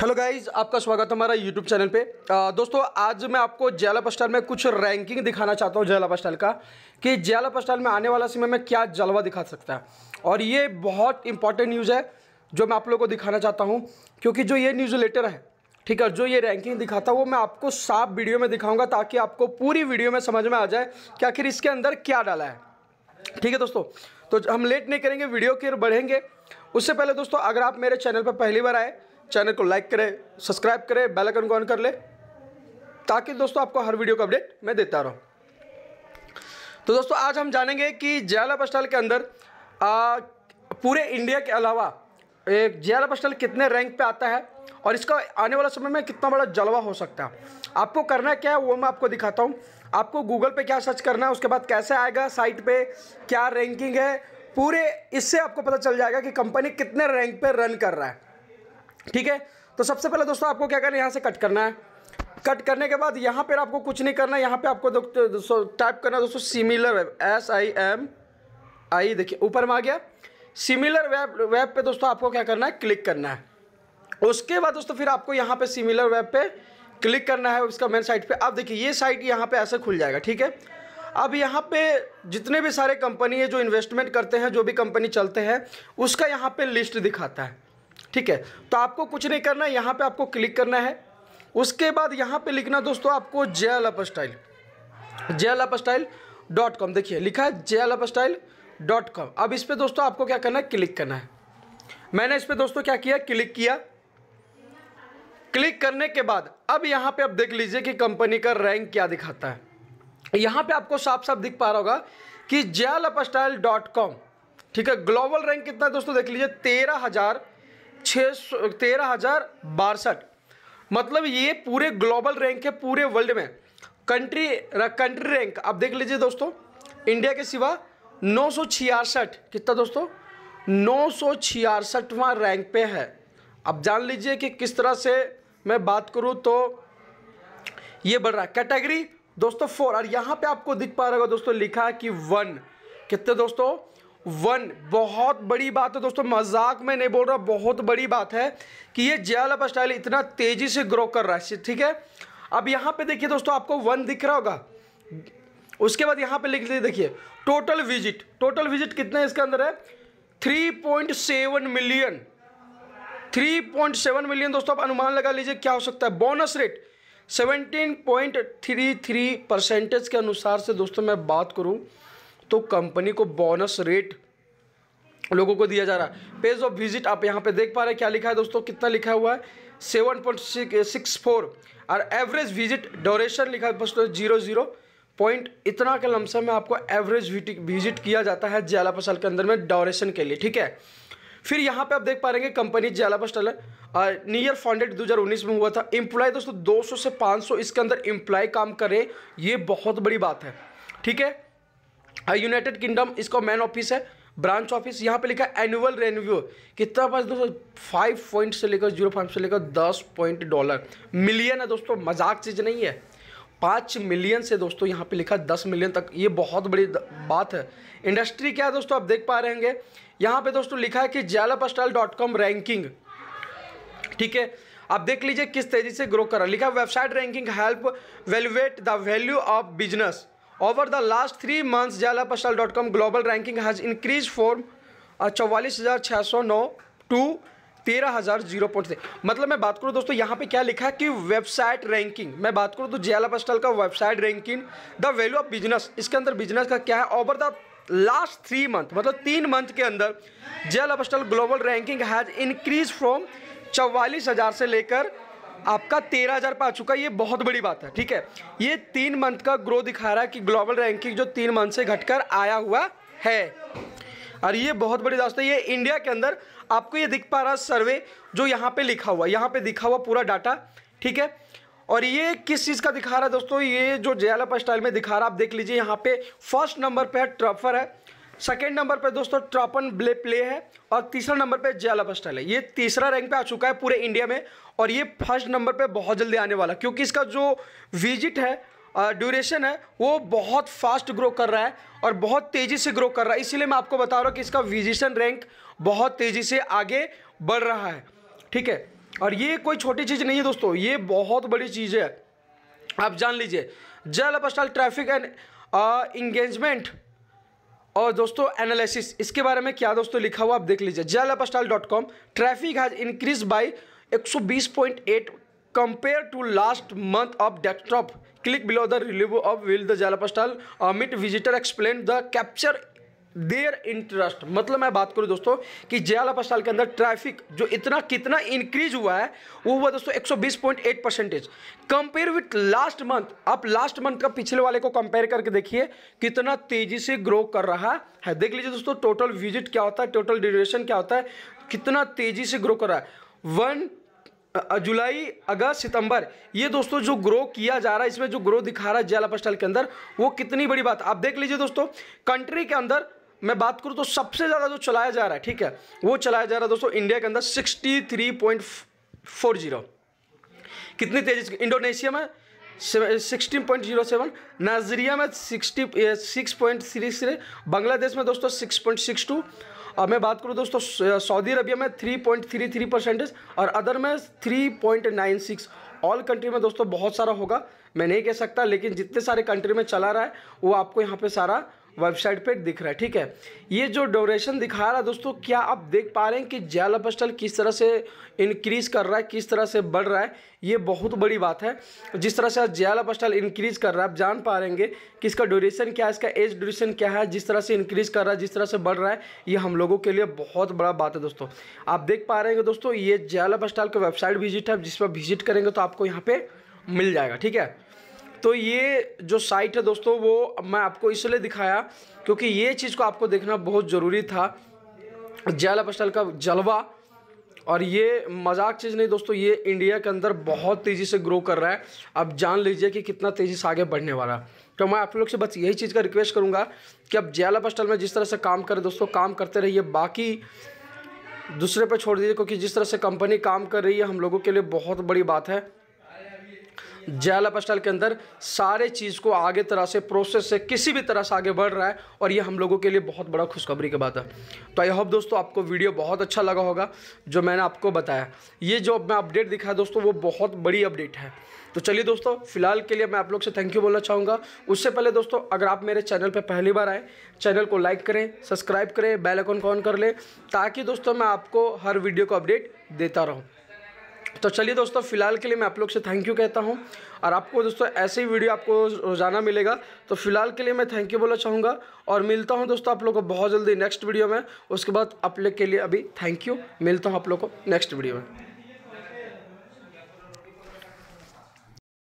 hello guys आपका स्वागत है हमारा यूट्यूब चैनल पे आ, दोस्तों आज मैं आपको जयाला पस्टाइल में कुछ रैंकिंग दिखाना चाहता हूँ जयाला पस्टाइल का कि जयाला पस्टाइल में आने वाला समय में क्या जलवा दिखा सकता है और ये बहुत इंपॉर्टेंट न्यूज़ है जो मैं आप लोगों को दिखाना चाहता हूँ क्योंकि जो ये न्यूज़ लेटर है ठीक है जो ये रैंकिंग दिखाता है वो मैं आपको साफ वीडियो में दिखाऊँगा ताकि आपको पूरी वीडियो में समझ में आ जाए कि आखिर इसके अंदर क्या डाला है ठीक है दोस्तों तो हम लेट नहीं करेंगे वीडियो की बढ़ेंगे उससे पहले दोस्तों अगर आप मेरे चैनल पर पहली बार आए चैनल को लाइक करें सब्सक्राइब करें बेल आइकन को ऑन कर ले ताकि दोस्तों आपको हर वीडियो का अपडेट मैं देता रहूँ तो दोस्तों आज हम जानेंगे कि जयाला पोस्टल के अंदर आ, पूरे इंडिया के अलावा एक जयाला पोस्टल कितने रैंक पे आता है और इसका आने वाला समय में कितना बड़ा जलवा हो सकता है आपको करना क्या है वो मैं आपको दिखाता हूँ आपको गूगल पे क्या सर्च करना है उसके बाद कैसे आएगा साइट पे क्या रैंकिंग है पूरे इससे आपको पता चल जाएगा कि कंपनी कितने रैंक पे रन कर रहा है ठीक है तो सबसे पहले दोस्तों आपको क्या करना है यहाँ से कट करना है कट करने के बाद यहाँ पर आपको कुछ नहीं करना है यहाँ पर आपको दोस्तों टाइप करना है दोस्तों similar web S I M I देखिए ऊपर में आ गया सिमिलर वेब वेब पे दोस्तों आपको क्या करना है क्लिक करना है उसके बाद दोस्तों फिर आपको यहाँ पे सिमिलर वेब पे क्लिक करना है उसका मेन साइट पे अब देखिए ये साइट यहाँ पे ऐसे खुल जाएगा ठीक है अब यहाँ पे जितने भी सारे कंपनी है जो इन्वेस्टमेंट करते हैं जो भी कंपनी चलते हैं उसका यहाँ पे लिस्ट दिखाता है ठीक है तो आपको कुछ नहीं करना है यहाँ पे आपको क्लिक करना है उसके बाद यहाँ पे लिखना दोस्तों आपको gel up style gel up style dot com देखिए लिखा है gel up style dot com अब इस पर दोस्तों आपको क्या करना है क्लिक करना है मैंने इस पर दोस्तों क्या किया क्लिक किया क्लिक करने के बाद अब यहाँ पे आप देख लीजिए कि कंपनी का रैंक क्या दिखाता है यहाँ पे आपको साफ साफ दिख पा रहा होगा कि जयाल अपस्टाइल डॉट कॉम ठीक है ग्लोबल रैंक कितना है दोस्तों देख लीजिए तेरह हज़ार छः सौ तेरह हज़ार बासठ मतलब ये पूरे ग्लोबल रैंक है पूरे वर्ल्ड में कंट्री कंट्री रैंक आप देख लीजिए दोस्तों इंडिया के सिवा नौ सौ छियासठ कितना दोस्तों नौ सौ छियासठवा रैंक पे है अब जान लीजिए कि किस तरह से मैं बात करूँ तो ये बढ़ रहा है कैटेगरी दोस्तों फोर और यहाँ पे आपको दिख पा रहा होगा दोस्तों लिखा है कि वन कितने दोस्तों वन बहुत बड़ी बात है दोस्तों मजाक में नहीं बोल रहा बहुत बड़ी बात है कि ये जयाल स्टाइल इतना तेजी से ग्रो कर रहा है ठीक है अब यहाँ पे देखिए दोस्तों आपको वन दिख रहा होगा उसके बाद यहाँ पे लिख लीजिए देखिए टोटल विजिट टोटल विजिट कितने इसके अंदर है सेवन मिलियन सेवन मिलियन दोस्तों आप अनुमान लगा लीजिए क्या हो सकता है बोनस रेट 17.33 परसेंटेज के अनुसार से दोस्तों मैं बात करूं तो कंपनी को बोनस रेट लोगों को दिया जा रहा है पेज ऑफ विजिट आप यहाँ पे देख पा रहे हैं क्या लिखा है दोस्तों कितना लिखा हुआ है सेवन पॉइंट सिक्स फोर और एवरेज विजिट ड्यूरेशन लिखा है दोस्तों जीरो जीरो पॉइंट इतना के लमसम में आपको एवरेज विजिट किया जाता है जयालापा साल के अंदर में ड्यूरेशन के लिए ठीक है फिर यहाँ पे आप देख पा रहे हैं कंपनी जयालापा स्टल नियर फाउंडेड 2019 में हुआ था एम्प्लॉय दोस्तों 200 से 500 इसके अंदर इम्प्लॉय काम करें ये बहुत बड़ी बात है ठीक है यूनाइटेड किंगडम इसका मेन ऑफिस है ब्रांच ऑफिस यहाँ पे लिखा है एनुअल रेन्यू कितना पास दोस्तों फाइव पॉइंट से लेकर जीरो फाइव से लेकर दस पॉइंट डॉलर मिलियन है दोस्तों मजाक चीज़ नहीं है पाँच मिलियन से दोस्तों यहाँ पे लिखा दस मिलियन तक ये बहुत बड़ी बात है इंडस्ट्री क्या है दोस्तों आप देख पा रहे होंगे यहाँ पे दोस्तों लिखा है कि जैलप स्टाइल डॉट कॉम रैंकिंग ठीक है आप देख लीजिए किस तेज़ी से ग्रो कर रहा है लिखा website ranking help evaluate the value of business over the three the जयाला three dot com global ranking has increase from चौवालीस हज़ार छः सौ नौ टू तेरह हज़ार जीरो पॉइंट मतलब मैं बात करूँ दोस्तों यहाँ पे क्या लिखा है कि वेबसाइट रैंकिंग मैं बात करूँ तो जियाला पस्टल का website ranking the value of business इसके अंदर बिजनेस का क्या है over the last three month मतलब तीन मंथ के अंदर जियाला पस्टल global ranking has increase from चौवालीस हज़ार से लेकर आपका तेरह हज़ार पा चुका ये बहुत बड़ी बात है ठीक है ये तीन मंथ का ग्रो दिखा रहा है कि ग्लोबल रैंकिंग जो तीन मंथ से घटकर आया हुआ है और ये बहुत बड़ी दोस्तों ये इंडिया के अंदर आपको ये दिख पा रहा सर्वे जो यहाँ पे लिखा हुआ यहाँ पे दिखा हुआ पूरा डाटा ठीक है और ये किस चीज़ का दिखा रहा है दोस्तों ये जो जयालप स्टाइल में दिखा रहा है आप देख लीजिए यहाँ पे फर्स्ट नंबर पे है ट्रफर है सेकेंड नंबर पे दोस्तों ट्रॉपन ब्ले प्ले है और तीसरा नंबर पे जयाला बस्टल है ये तीसरा रैंक पे आ चुका है पूरे इंडिया में और ये फर्स्ट नंबर पे बहुत जल्दी आने वाला क्योंकि इसका जो विजिट है ड्यूरेशन है वो बहुत फास्ट ग्रो कर रहा है और बहुत तेज़ी से ग्रो कर रहा है इसीलिए मैं आपको बता रहा हूँ कि इसका विजिशन रैंक बहुत तेज़ी से आगे बढ़ रहा है ठीक है और ये कोई छोटी चीज़ नहीं है दोस्तों ये बहुत बड़ी चीज़ है आप जान लीजिए जल अपस्टाल ट्रैफिक एंड इंगेजमेंट और दोस्तों एनालिसिस इसके बारे में क्या दोस्तों लिखा हुआ आप देख लीजिए जल अपस्टाल dot com traffic has increase by 120.8 बीस point eight compare to last month of desktop click below the relieve of will the जालापस्टाल meet visitor explain the capture their interest मतलब मैं बात करूं दोस्तों कि जयाला अपास्टाल के अंदर ट्रैफिक जो इतना कितना इंक्रीज हुआ है वो हुआ दोस्तों 120.8 percentage compare with last month आप लास्ट मंथ का पिछले वाले को कंपेयर करके देखिए कितना तेजी से ग्रो कर रहा है देख लीजिए दोस्तों टोटल विजिट क्या होता है टोटल ड्यूरेशन क्या होता है कितना तेजी से ग्रो कर रहा है वन जुलाई अगस्त सितंबर ये दोस्तों जो ग्रो किया जा रहा है इसमें जो ग्रो दिखा रहा है जयाला पश्चाल के अंदर वो कितनी बड़ी बात आप देख लीजिए दोस्तों कंट्री के अंदर मैं बात करूँ तो सबसे ज़्यादा जो चलाया जा रहा है ठीक है वो चलाया जा रहा है दोस्तों इंडिया के अंदर sixty three point four zero कितनी तेजी इंडोनेशिया में sixteen point zero seven Nigeria में sixty six point three three Bangladesh में दोस्तों सिक्स पॉइंट सिक्स टू और मैं बात करूँ दोस्तों सऊदी अरबिया में three point three three percentage और अदर में three point nine six all country में दोस्तों बहुत सारा होगा मैं नहीं कह सकता लेकिन जितने सारे कंट्री में चला रहा है वो आपको यहाँ पर सारा वेबसाइट पे दिख रहा है ठीक है ये जो ड्यूरेशन दिखा रहा है दोस्तों क्या आप देख पा रहे हैं कि जेल अपस्टल किस तरह से इंक्रीज़ कर रहा है किस तरह से बढ़ रहा है ये बहुत बड़ी बात है जिस तरह से जेल अपस्टल इंक्रीज़ कर रहा है आप जान पा रहेंगे कि इसका ड्यूरेशन क्या है इसका एज ड्यूरेशन क्या है जिस तरह से इंक्रीज़ कर रहा है जिस तरह से बढ़ रहा है ये हम लोगों के लिए बहुत बड़ा बात है दोस्तों आप देख पा रहे हैं दोस्तों ये जेल अपस्टल का वेबसाइट विजिट है जिस पर विजिट करेंगे तो आपको यहाँ पर मिल जाएगा ठीक है तो ये जो साइट है दोस्तों वो मैं आपको इसलिए दिखाया क्योंकि ये चीज़ को आपको देखना बहुत ज़रूरी था जयाल पस्टल का जलवा और ये मजाक चीज़ नहीं दोस्तों ये इंडिया के अंदर बहुत तेज़ी से ग्रो कर रहा है अब जान लीजिए कि कितना तेज़ी से आगे बढ़ने वाला तो मैं आप लोग से बस यही चीज़ का रिक्वेस्ट करूँगा कि अब जयाला पस्टल में जिस तरह से काम करें दोस्तों काम करते रहिए बाकी दूसरे पर छोड़ दीजिए क्योंकि जिस तरह से कंपनी काम कर रही है हम लोगों के लिए बहुत बड़ी बात है जयाला पेस्टल के अंदर सारे चीज़ को आगे तरह से प्रोसेस से किसी भी तरह से आगे बढ़ रहा है और ये हम लोगों के लिए बहुत बड़ा खुशखबरी की बात है तो आई होप दोस्तों आपको वीडियो बहुत अच्छा लगा होगा जो मैंने आपको बताया ये जो मैं अपडेट दिखाया दोस्तों वो बहुत बड़ी अपडेट है तो चलिए दोस्तों फिलहाल के लिए मैं आप लोग से थैंक यू बोलना चाहूँगा उससे पहले दोस्तों अगर आप मेरे चैनल पर पहली बार आए चैनल को लाइक करें सब्सक्राइब करें बेल आइकन को ऑन कर लें ताकि दोस्तों मैं आपको हर वीडियो को अपडेट देता रहूँ तो चलिए दोस्तों फ़िलहाल के लिए मैं आप लोग से थैंक यू कहता हूँ और आपको दोस्तों ऐसे ही वीडियो आपको रोज़ाना मिलेगा तो फ़िलहाल के लिए मैं थैंक यू बोलना चाहूँगा और मिलता हूँ दोस्तों आप लोग को बहुत जल्दी नेक्स्ट वीडियो में उसके बाद आप लोग के लिए अभी थैंक यू मिलता हूँ आप लोग को नेक्स्ट वीडियो में